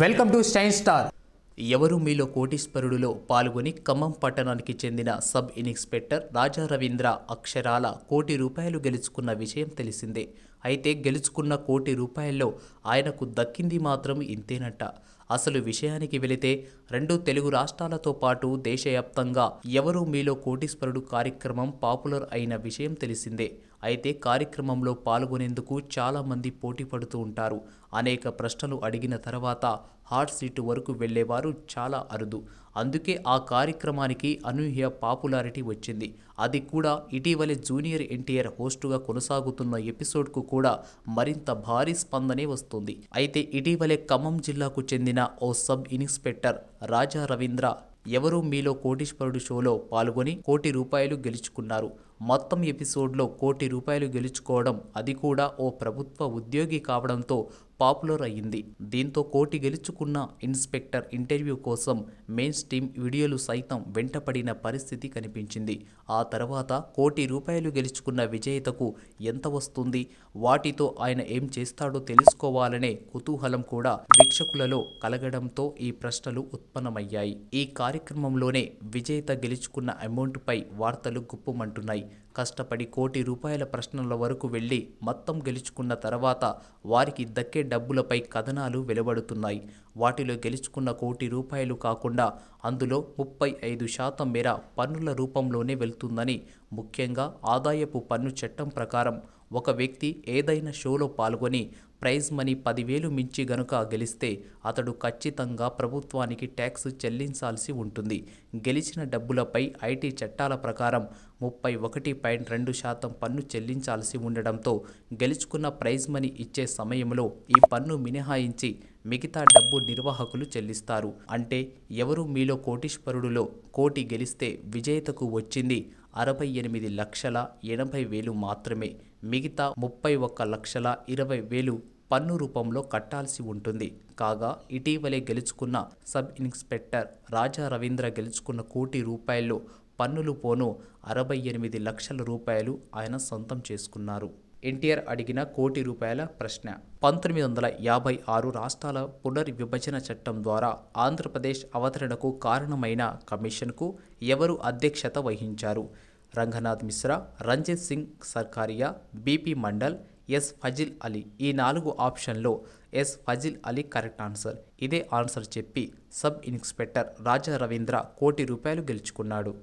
welcome to stain star ఎవరు మీలో కోటీశ్వరుడులో పాల్గొని ఖమ్మం పట్టణానికి చెందిన సబ్ ఇన్స్పెక్టర్ రాజా రవీంద్ర అక్షరాల కోటి రూపాయలు గెలుచుకున్న విషయం తెలిసిందే అయితే గెలుచుకున్న కోటి రూపాయల్లో ఆయనకు దక్కింది మాత్రం ఇంతేనట అసలు విషయానికి వెళితే రెండు తెలుగు రాష్ట్రాలతో పాటు దేశవ్యాప్తంగా ఎవరు మీలో కోటీశ్వరుడు కార్యక్రమం పాపులర్ అయిన విషయం తెలిసిందే అయితే కార్యక్రమంలో పాల్గొనేందుకు చాలామంది పోటీ పడుతూ ఉంటారు అనేక ప్రశ్నలు అడిగిన తర్వాత హాట్ సీటు వరకు వెళ్ళేవారు చాలా అరుదు అందుకే ఆ కార్యక్రమానికి అనూహ్య పాపులారిటీ వచ్చింది అది కూడా ఇటీవలే జూనియర్ ఎన్టీఆర్ హోస్టుగా కొనసాగుతున్న ఎపిసోడ్కు కూడా మరింత భారీ స్పందనే వస్తుంది అయితే ఇటీవలే ఖమ్మం జిల్లాకు చెందిన ఓ సబ్ ఇన్స్పెక్టర్ రాజా రవీంద్ర ఎవరు మీలో కోటీశ్వరుడు షోలో పాల్గొని కోటి రూపాయలు గెలుచుకున్నారు మొత్తం ఎపిసోడ్లో కోటి రూపాయలు గెలుచుకోవడం అది కూడా ఓ ప్రభుత్వ ఉద్యోగి కావడంతో పాపులర్ అయ్యింది దీంతో కోటి గెలుచుకున్న ఇన్స్పెక్టర్ ఇంటర్వ్యూ కోసం మెయిన్ స్ట్రీమ్ వీడియోలు సైతం వెంటపడిన పరిస్థితి కనిపించింది ఆ తర్వాత కోటి రూపాయలు గెలుచుకున్న విజేతకు ఎంత వస్తుంది వాటితో ఆయన ఏం చేస్తాడో తెలుసుకోవాలనే కుతూహలం కూడా వీక్షకులలో కలగడంతో ఈ ప్రశ్నలు ఉత్పన్నమయ్యాయి ఈ కార్యక్రమంలోనే విజేత గెలుచుకున్న అమౌంట్పై వార్తలు గుప్పమంటున్నాయి కష్టపడి కోటి రూపాయల ప్రశ్నల వరకు వెళ్ళి మొత్తం గెలుచుకున్న తర్వాత వారికి దక్కే డబ్బులపై కథనాలు వెలువడుతున్నాయి వాటిలో గెలుచుకున్న కోటి రూపాయలు కాకుండా అందులో ముప్పై ఐదు శాతం మేర పన్నుల రూపంలోనే వెళ్తుందని ముఖ్యంగా ఆదాయపు పన్ను చట్టం ప్రకారం ఒక వ్యక్తి ఏదైనా షోలో పాల్గొని ప్రైజ్ మనీ పదివేలు మించి గనుక గెలిస్తే అతడు ఖచ్చితంగా ప్రభుత్వానికి ట్యాక్స్ చెల్లించాల్సి ఉంటుంది గెలిచిన డబ్బులపై ఐటీ చట్టాల ప్రకారం ముప్పై ఒకటి పాయింట్ రెండు శాతం పన్ను చెల్లించాల్సి ఉండడంతో గెలుచుకున్న ప్రైజ్ మనీ ఇచ్చే సమయంలో ఈ పన్ను మినహాయించి మిగతా డబ్బు నిర్వాహకులు చెల్లిస్తారు అంటే ఎవరు మీలో కోటీశ్వరుడులో కోటి గెలిస్తే విజేతకు వచ్చింది అరవై ఎనిమిది లక్షల ఎనభై వేలు మాత్రమే మిగతా ముప్పై ఒక్క లక్షల ఇరవై వేలు పన్ను రూపంలో కట్టాల్సి ఉంటుంది కాగా ఇటీవలే గెలుచుకున్న సబ్ ఇన్స్పెక్టర్ రాజా రవీంద్ర గెలుచుకున్న కోటి రూపాయలు పన్నులు పోను అరవై ఎనిమిది లక్షల రూపాయలు ఆయన సొంతం చేసుకున్నారు ఎన్టీఆర్ అడిగిన కోటి రూపాయల ప్రశ్న పంతొమ్మిది వందల యాభై ఆరు రాష్ట్రాల పునర్విభజన చట్టం ద్వారా ఆంధ్రప్రదేశ్ అవతరణకు కారణమైన కమిషన్కు ఎవరు అధ్యక్షత వహించారు రంగనాథ్ మిశ్రా రంజిత్ సింగ్ సర్కారియా బీపీ మండల్ ఎస్ ఫజిల్ అలీ ఈ నాలుగు ఆప్షన్లో S Fazal Ali correct answer ఇదే ఆన్సర్ చెప్పి సబ్ ఇన్స్పెక్టర్ రాజా రవీంద్ర కోటి రూపాయలు గెలుచుకున్నాడు